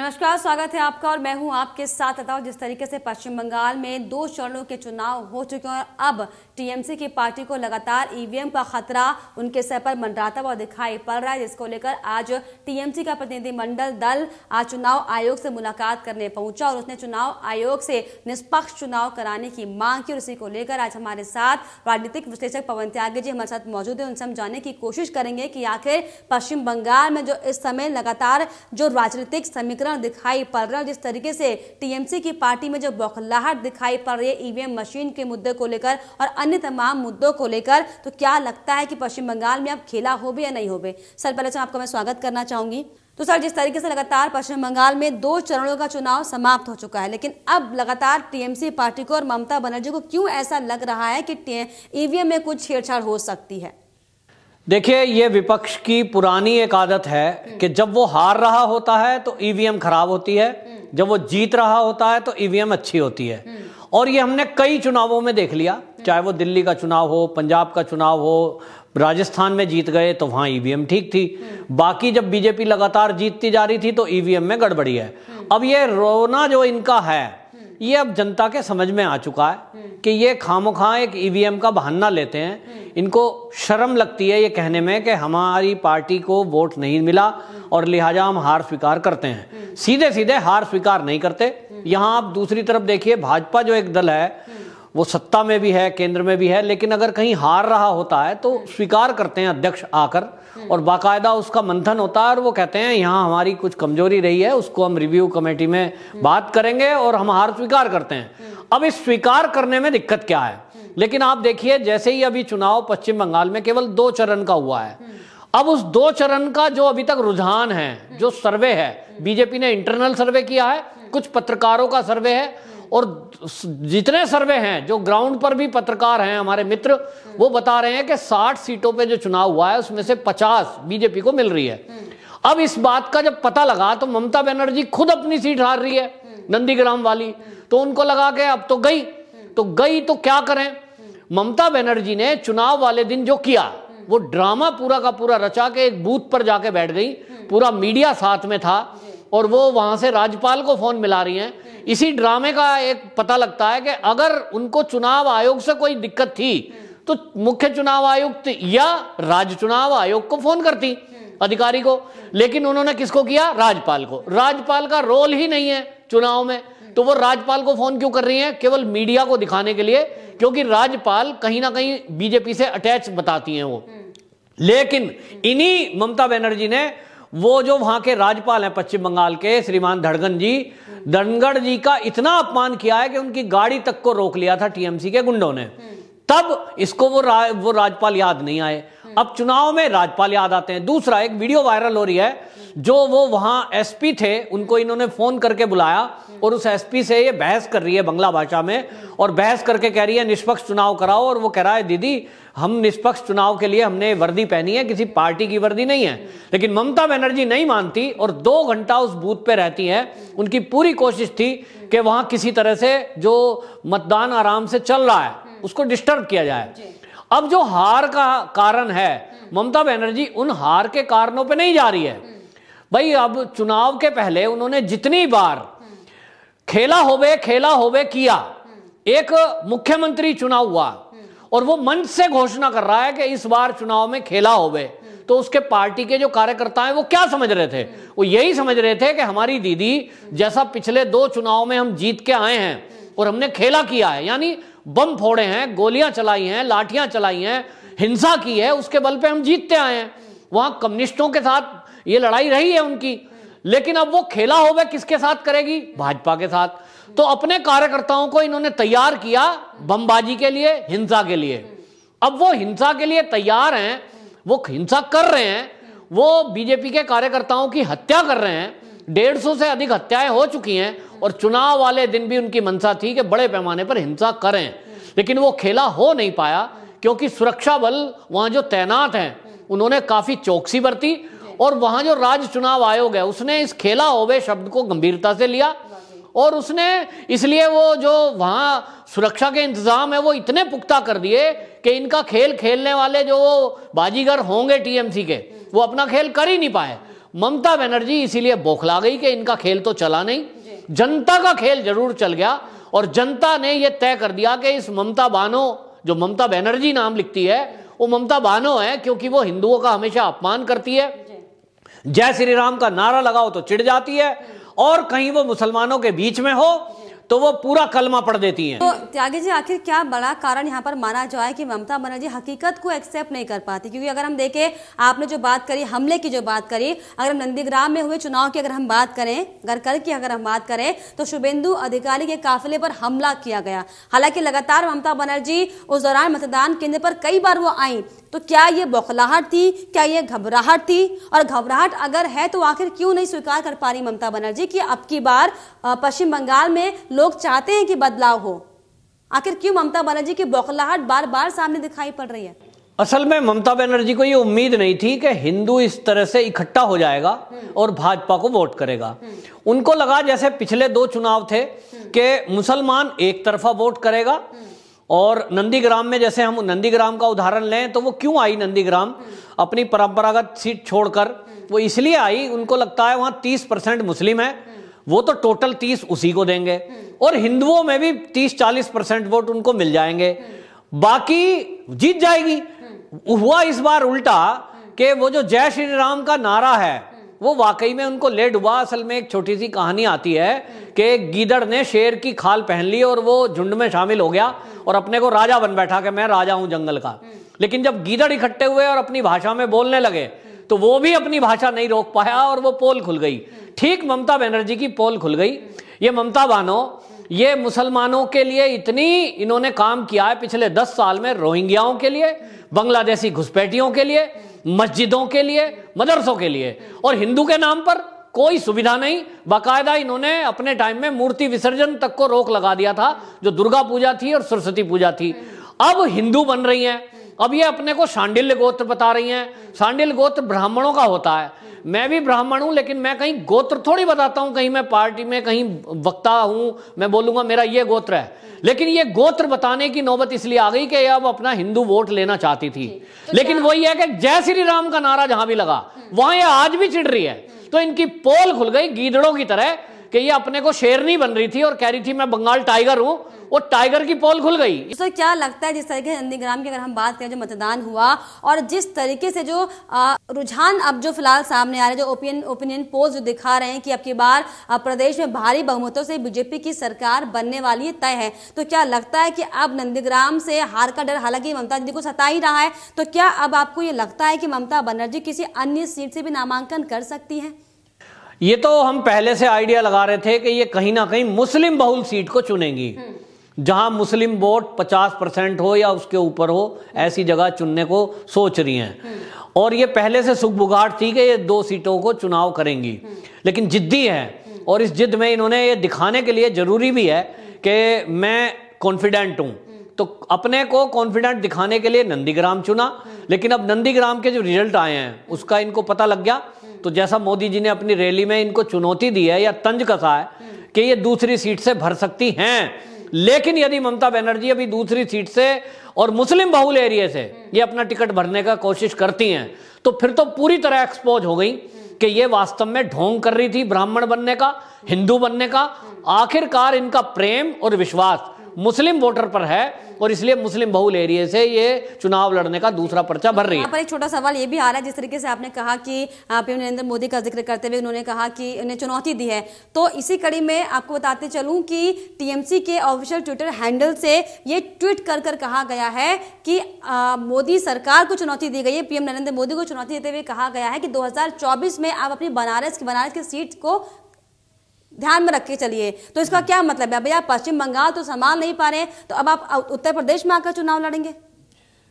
नमस्कार स्वागत है आपका और मैं हूं आपके साथ अदा जिस तरीके से पश्चिम बंगाल में दो चरणों के चुनाव हो चुके हैं और अब टीएमसी की पार्टी को लगातार ईवीएम का खतरा उनके सर पर मंडराता हुआ दिखाई पड़ रहा है जिसको लेकर आज टीएमसी का प्रतिनिधिमंडल दल आज चुनाव आयोग से मुलाकात करने पहुंचा और उसने चुनाव आयोग से निष्पक्ष चुनाव कराने की मांग की और इसी को लेकर आज हमारे साथ राजनीतिक विश्लेषक पवन त्यागी जी हमारे साथ मौजूद है उनसे हम जानने की कोशिश करेंगे कि आखिर पश्चिम बंगाल में जो इस समय लगातार जो राजनीतिक समीकरण दिखाई पड़ रहा है जिस तरीके से टीएमसी की पार्टी में जो बौखलाहट दिखाई पड़ रही है ईवीएम मशीन के मुद्दे को लेकर और अन्य अन्य तमाम मुद्दों को लेकर तो क्या लगता है कि पश्चिम बंगाल में अब खेला हो भी या नहीं हो भी सर पहले तो आपका मैं स्वागत करना चाहूंगी तो सर जिस तरीके से लगातार पश्चिम बंगाल में दो चरणों का चुनाव समाप्त हो चुका है लेकिन अब लगातार टीएमसी पार्टी को और ममता बनर्जी को क्यों ऐसा लग रहा है कि ईवीएम में कुछ छेड़छाड़ हो सकती है देखिए ये विपक्ष की पुरानी एक आदत है कि जब वो हार रहा होता है तो ईवीएम खराब होती है जब वो जीत रहा होता है तो ईवीएम अच्छी होती है और ये हमने कई चुनावों में देख लिया चाहे वो दिल्ली का चुनाव हो पंजाब का चुनाव हो राजस्थान में जीत गए तो वहां ईवीएम e ठीक थी hmm. बाकी जब बीजेपी लगातार जीतती जा रही थी तो ईवीएम e में गड़बड़ी है hmm. अब ये रोना जो इनका है hmm. ये अब जनता के समझ में आ चुका है कि ये खामोखा एक ईवीएम e का बहाना लेते हैं इनको शर्म लगती है ये कहने में कि हमारी पार्टी को वोट नहीं मिला और लिहाजा हम हार स्वीकार करते हैं सीधे सीधे हार स्वीकार नहीं करते यहाँ आप दूसरी तरफ देखिए भाजपा जो एक दल है वो सत्ता में भी है केंद्र में भी है लेकिन अगर कहीं हार रहा होता है तो स्वीकार करते हैं अध्यक्ष आकर और बाकायदा उसका मंथन होता है और वो कहते हैं यहाँ हमारी कुछ कमजोरी रही है उसको हम रिव्यू कमेटी में बात करेंगे और हम हार स्वीकार करते हैं अब इस स्वीकार करने में दिक्कत क्या है लेकिन आप देखिए जैसे ही अभी चुनाव पश्चिम बंगाल में केवल दो चरण का हुआ है अब उस दो चरण का जो अभी तक रुझान है जो सर्वे है बीजेपी ने इंटरनल सर्वे किया है कुछ पत्रकारों का सर्वे है और जितने सर्वे हैं जो ग्राउंड पर भी पत्रकार हैं हमारे मित्र वो बता रहे हैं कि 60 सीटों पे जो चुनाव हुआ है उसमें से 50 बीजेपी को मिल रही है अब इस बात का जब पता लगा तो ममता बनर्जी खुद अपनी सीट हार रही है नंदीग्राम वाली तो उनको लगा के अब तो गई तो गई तो क्या करें ममता बनर्जी ने चुनाव वाले दिन जो किया वो ड्रामा पूरा का पूरा रचा के एक बूथ पर जाके बैठ गई पूरा मीडिया साथ में था और वो वहां से राज्यपाल को फ़ोन मिला रही हैं इसी ड्रामे का एक पता लगता है कि अगर उनको चुनाव आयोग से कोई दिक्कत थी तो मुख्य चुनाव आयुक्त या राज्य चुनाव आयोग को फ़ोन करती अधिकारी को लेकिन उन्होंने किसको किया राज्यपाल को राज्यपाल का रोल ही नहीं है चुनाव में तो वो राज्यपाल को फ़ोन क्यों कर रही है केवल मीडिया को दिखाने के लिए क्योंकि राज्यपाल कहीं ना कहीं बीजेपी से अटैच बताती हैं वो लेकिन इन्हीं ममता बनर्जी ने वो जो वहां के राज्यपाल हैं पश्चिम बंगाल के श्रीमान धड़गन जी धनगढ़ जी का इतना अपमान किया है कि उनकी गाड़ी तक को रोक लिया था टीएमसी के गुंडों ने हम्म। तब इसको वो रा, वो राज्यपाल याद नहीं आए अब चुनाव में राजपाल याद आते हैं दूसरा एक वीडियो वायरल हो रही है जो वो वहां एसपी थे उनको इन्होंने फोन करके बुलाया और उस एसपी से ये बहस कर रही है बंगला भाषा में और बहस करके कह रही है निष्पक्ष चुनाव कराओ और वो कह रहा है दीदी हम निष्पक्ष चुनाव के लिए हमने वर्दी पहनी है किसी पार्टी की वर्दी नहीं है लेकिन ममता बनर्जी नहीं मानती और दो घंटा उस बूथ पे रहती है उनकी पूरी कोशिश थी कि वहां किसी तरह से जो मतदान आराम से चल रहा है उसको डिस्टर्ब किया जाए अब जो हार का कारण है ममता बनर्जी उन हार के कारणों पे नहीं जा रही है भाई अब चुनाव के पहले उन्होंने जितनी बार खेला होवे खेला होवे किया एक मुख्यमंत्री चुनाव हुआ और वो मंच से घोषणा कर रहा है कि इस बार चुनाव में खेला होवे तो उसके पार्टी के जो कार्यकर्ता हैं वो क्या समझ रहे थे वो यही समझ रहे थे कि हमारी दीदी जैसा पिछले दो चुनाव में हम जीत के आए हैं और हमने खेला किया है यानी बम फोड़े हैं गोलियां चलाई हैं लाठियां चलाई हैं हिंसा की है उसके बल पे हम जीतते आए हैं वहां कम्युनिस्टों के साथ ये लड़ाई रही है उनकी लेकिन अब वो खेला हो वह किसके साथ करेगी भाजपा के साथ तो अपने कार्यकर्ताओं को इन्होंने तैयार किया बमबाजी के लिए हिंसा के लिए अब वो हिंसा के लिए तैयार हैं वो हिंसा कर रहे हैं वो बीजेपी के कार्यकर्ताओं की हत्या कर रहे हैं डेढ़ सौ से अधिक हत्याएं हो चुकी हैं और चुनाव वाले दिन भी उनकी मंशा थी कि बड़े पैमाने पर हिंसा करें लेकिन वो खेला हो नहीं पाया क्योंकि सुरक्षा बल वहां जो तैनात हैं उन्होंने काफ़ी चौकसी बरती और वहां जो राज्य चुनाव आयोग है उसने इस खेला होवे शब्द को गंभीरता से लिया और उसने इसलिए वो जो वहां सुरक्षा के इंतज़ाम है वो इतने पुख्ता कर दिए कि इनका खेल खेलने वाले जो बाजीगर होंगे टीएमसी के वो अपना खेल कर ही नहीं पाए ममता बनर्जी इसीलिए बौखला गई कि इनका खेल तो चला नहीं जनता का खेल जरूर चल गया और जनता ने यह तय कर दिया कि इस ममता बानो जो ममता बनर्जी नाम लिखती है वो ममता बानो है क्योंकि वो हिंदुओं का हमेशा अपमान करती है जय श्री राम का नारा लगाओ तो चिढ़ जाती है और कहीं वो मुसलमानों के बीच में हो तो वो पूरा कलमा पढ़ देती हैं। तो त्यागी जी आखिर क्या बड़ा कारण यहाँ पर माना जाए कि ममता बनर्जी हकीकत को एक्सेप्ट नहीं कर पाती क्योंकि अगर हम देखें आपने जो बात करी हमले की जो बात करी अगर हम नंदीग्राम में हुए चुनाव की अगर हम बात करें अगर कल की अगर हम बात करें तो शुभेंदु अधिकारी के काफिले पर हमला किया गया हालांकि लगातार ममता बनर्जी उस दौरान मतदान केंद्र पर कई बार वो आई तो क्या ये बौखलाहट थी क्या ये घबराहट थी और घबराहट अगर है तो आखिर क्यों नहीं स्वीकार कर पा रही ममता बनर्जी कि अब की बार पश्चिम बंगाल में लोग चाहते हैं कि बदलाव हो आखिर क्यों ममता बनर्जी की बौखलाहट बार बार सामने दिखाई पड़ रही है असल में ममता बनर्जी को ये उम्मीद नहीं थी कि हिंदू इस तरह से इकट्ठा हो जाएगा हम्म। और भाजपा को वोट करेगा हम्म। उनको लगा जैसे पिछले दो चुनाव थे हम्म। कि मुसलमान एक तरफा वोट करेगा और नंदीग्राम में जैसे हम नंदीग्राम का उदाहरण लें तो वो क्यों आई नंदीग्राम अपनी परंपरागत सीट छोड़कर वो इसलिए आई उनको लगता है वहाँ तीस परसेंट मुस्लिम है वो तो टोटल तीस उसी को देंगे और हिंदुओं में भी तीस चालीस परसेंट वोट उनको मिल जाएंगे बाकी जीत जाएगी हुआ इस बार उल्टा कि वो जो जय श्री राम का नारा है वो वाकई में उनको लेट हुआ असल में एक छोटी सी कहानी आती है कि गीदड़ ने शेर की खाल पहन ली और वो झुंड में शामिल हो गया और अपने को राजा बन बैठा कि मैं राजा हूं जंगल का लेकिन जब गीदड़ इकट्ठे हुए और अपनी भाषा में बोलने लगे तो वो भी अपनी भाषा नहीं रोक पाया और वो पोल खुल गई ठीक ममता बनर्जी की पोल खुल गई ये ममता बानो ये मुसलमानों के लिए इतनी इन्होंने काम किया है पिछले दस साल में रोहिंग्याओं के लिए बांग्लादेशी घुसपैठियों के लिए मस्जिदों के लिए मदरसों के लिए और हिंदू के नाम पर कोई सुविधा नहीं बाकायदा इन्होंने अपने टाइम में मूर्ति विसर्जन तक को रोक लगा दिया था जो दुर्गा पूजा थी और सरस्वती पूजा थी अब हिंदू बन रही हैं अब ये अपने को सांडिल्य गोत्र बता रही हैं सांडिल्य गोत्र ब्राह्मणों का होता है मैं भी ब्राह्मण हूं लेकिन मैं कहीं गोत्र थोड़ी बताता हूं कहीं मैं पार्टी में कहीं वक्ता हूं मैं बोलूंगा मेरा ये गोत्र है लेकिन ये गोत्र बताने की नौबत इसलिए आ गई कि अब अपना हिंदू वोट लेना चाहती थी तो लेकिन वही है कि जय श्री राम का नारा जहां भी लगा वहां ये आज भी चिड़ रही है तो इनकी पोल खुल गई गीदड़ों की तरह कि ये अपने को शेर नहीं बन रही थी और कह रही थी मैं बंगाल टाइगर हूँ वो टाइगर की पोल खुल गई सर तो क्या लगता है जिस तरीके से नंदीग्राम की अगर हम बात करें जो मतदान हुआ और जिस तरीके से जो रुझान अब जो फिलहाल सामने आ रहे हैं जो ओपिनियन ओपिनियन पोल जो दिखा रहे हैं कि अब की बार प्रदेश में भारी बहुमतों से बीजेपी की सरकार बनने वाली है तय है तो क्या लगता है कि अब नंदीग्राम से हार का डर हालांकि ममता दीदी को सता ही रहा है तो क्या अब आपको ये लगता है कि ममता बनर्जी किसी अन्य सीट से भी नामांकन कर सकती है ये तो हम पहले से आइडिया लगा रहे थे कि ये कहीं ना कहीं मुस्लिम बहुल सीट को चुनेंगी हम्म। जहां मुस्लिम वोट 50 परसेंट हो या उसके ऊपर हो ऐसी जगह चुनने को सोच रही हैं हम्म। और ये पहले से सुखबुगाहट थी कि ये दो सीटों को चुनाव करेंगी हम्म। लेकिन जिद्दी है और इस जिद में इन्होंने ये दिखाने के लिए जरूरी भी है कि मैं कॉन्फिडेंट हूँ तो अपने को कॉन्फिडेंट दिखाने के लिए नंदीग्राम चुना लेकिन अब नंदीग्राम के जो रिजल्ट आए हैं उसका इनको पता लग गया तो जैसा मोदी जी ने अपनी रैली में इनको चुनौती दी है या तंज कसा है कि ये दूसरी सीट से भर सकती हैं लेकिन यदि ममता बनर्जी अभी दूसरी सीट से और मुस्लिम बहुल एरिया से ये अपना टिकट भरने का कोशिश करती हैं तो फिर तो पूरी तरह एक्सपोज हो गई कि ये वास्तव में ढोंग कर रही थी ब्राह्मण बनने का हिंदू बनने का आखिरकार इनका प्रेम और विश्वास मुस्लिम वोटर पर है और इसलिए मुस्लिम बहुल एरिया से ये चुनाव लड़ने का दूसरा पर्चा भर रही है पर एक छोटा सवाल ये भी आ रहा है जिस तरीके से आपने कहा कि पीएम नरेंद्र मोदी का जिक्र करते हुए उन्होंने कहा कि उन्हें चुनौती दी है तो इसी कड़ी में आपको बताते चलूं कि टीएमसी के ऑफिशियल ट्विटर हैंडल से ये ट्वीट कर कर कहा गया है कि मोदी सरकार को चुनौती दी गई है पीएम नरेंद्र मोदी को चुनौती देते हुए कहा गया है कि दो में आप अपनी बनारस की बनारस की सीट को ध्यान में रख के चलिए तो इसका क्या मतलब है भैया पश्चिम बंगाल तो संभाल नहीं पा रहे तो अब आप उत्तर प्रदेश में आकर चुनाव लड़ेंगे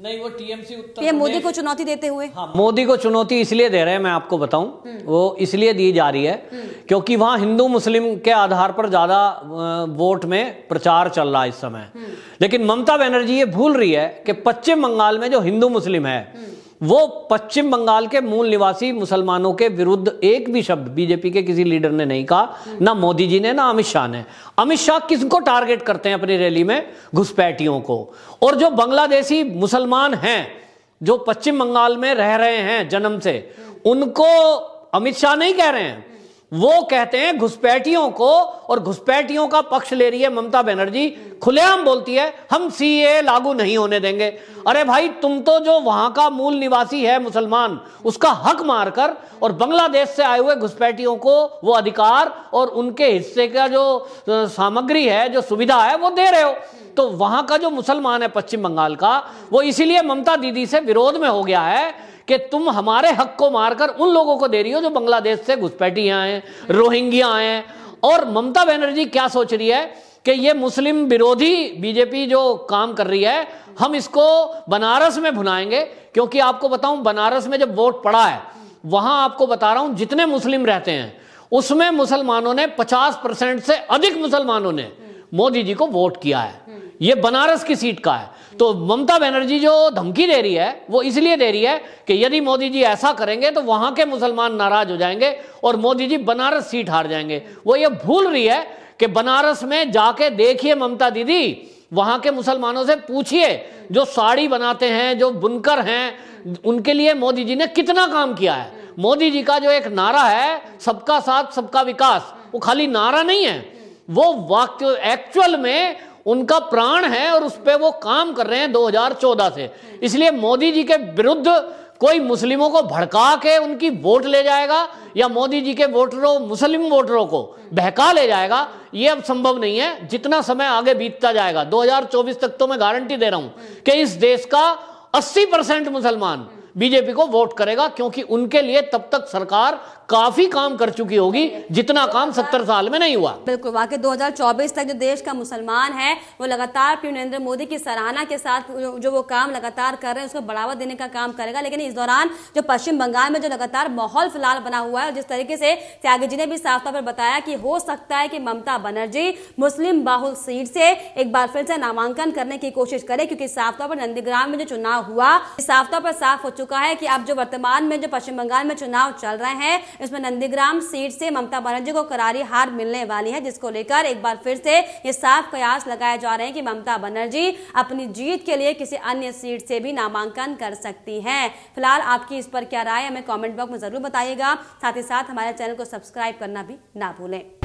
नहीं वो टीएमसी उत्तर मोदी को चुनौती देते हुए हाँ, मोदी को चुनौती इसलिए दे रहे हैं मैं आपको बताऊं हम्म। वो इसलिए दी जा रही है हम्म। क्योंकि वहां हिंदू मुस्लिम के आधार पर ज्यादा वोट में प्रचार चल रहा है इस समय हम्म। लेकिन ममता बनर्जी ये भूल रही है कि पश्चिम बंगाल में जो हिंदू मुस्लिम है वो पश्चिम बंगाल के मूल निवासी मुसलमानों के विरुद्ध एक भी शब्द बीजेपी के किसी लीडर ने नहीं कहा ना मोदी जी ने ना अमित शाह ने अमित शाह किसको टारगेट करते हैं अपनी रैली में घुसपैठियों को और जो बांग्लादेशी मुसलमान हैं जो पश्चिम बंगाल में रह रहे हैं जन्म से उनको अमित शाह नहीं कह रहे हैं वो कहते हैं घुसपैठियों को और घुसपैठियों का पक्ष ले रही है ममता बनर्जी खुलेआम बोलती है हम सीए लागू नहीं होने देंगे अरे भाई तुम तो जो वहां का मूल निवासी है मुसलमान उसका हक मारकर और बांग्लादेश से आए हुए घुसपैठियों को वो अधिकार और उनके हिस्से का जो सामग्री है जो सुविधा है वो दे रहे हो तो वहां का जो मुसलमान है पश्चिम बंगाल का वो इसीलिए ममता दीदी से विरोध में हो गया है कि तुम हमारे हक को मारकर उन लोगों को दे रही हो जो बांग्लादेश से घुसपैठियां हैं रोहिंग्या हैं और ममता बनर्जी क्या सोच रही है कि ये मुस्लिम विरोधी बीजेपी जो काम कर रही है हम इसको बनारस में भुनाएंगे क्योंकि आपको बताऊं बनारस में जब वोट पड़ा है वहां आपको बता रहा हूं जितने मुस्लिम रहते हैं उसमें मुसलमानों ने 50 परसेंट से अधिक मुसलमानों ने मोदी जी को वोट किया है ये बनारस की सीट का है तो ममता बनर्जी जो धमकी दे रही है वो इसलिए दे रही है कि यदि मोदी जी ऐसा करेंगे तो वहां के मुसलमान नाराज हो जाएंगे और मोदी जी बनारस सीट हार जाएंगे वो ये भूल रही है कि बनारस में जाके देखिए ममता दीदी वहां के मुसलमानों से पूछिए जो साड़ी बनाते हैं जो बुनकर हैं उनके लिए मोदी जी ने कितना काम किया है मोदी जी का जो एक नारा है सबका साथ सबका विकास वो खाली नारा नहीं है वो वाक्य एक्चुअल में उनका प्राण है और उस पर वो काम कर रहे हैं 2014 से इसलिए मोदी जी के विरुद्ध कोई मुस्लिमों को भड़का के उनकी वोट ले जाएगा या मोदी जी के वोटरों मुस्लिम वोटरों को बहका ले जाएगा ये अब संभव नहीं है जितना समय आगे बीतता जाएगा 2024 तक तो मैं गारंटी दे रहा हूं कि इस देश का 80 परसेंट मुसलमान बीजेपी को वोट करेगा क्योंकि उनके लिए तब तक सरकार काफी काम कर चुकी होगी जितना काम सत्तर साल में नहीं हुआ बिल्कुल वाकई 2024 तक जो देश का मुसलमान है वो लगातार पीएम नरेंद्र मोदी की सराहना के साथ जो वो काम लगातार कर रहे हैं उसको बढ़ावा देने का काम करेगा लेकिन इस दौरान जो पश्चिम बंगाल में जो लगातार माहौल फिलहाल बना हुआ है जिस तरीके से त्यागी जी ने भी साफ तौर पर बताया कि हो सकता है कि ममता बनर्जी मुस्लिम बाहुल सीट से एक बार फिर से नामांकन करने की कोशिश करे क्योंकि साफ तौर पर नंदीग्राम में जो चुनाव हुआ साफ तौर पर साफ हो चुका है कि अब जो वर्तमान में जो पश्चिम बंगाल में चुनाव चल रहे हैं इसमें नंदीग्राम सीट से ममता बनर्जी को करारी हार मिलने वाली है जिसको लेकर एक बार फिर से ये साफ कयास लगाए जा रहे हैं कि ममता बनर्जी अपनी जीत के लिए किसी अन्य सीट से भी नामांकन कर सकती हैं फिलहाल आपकी इस पर क्या राय हमें कॉमेंट बॉक्स में जरूर बताइएगा साथ ही साथ हमारे चैनल को सब्सक्राइब करना भी ना भूलें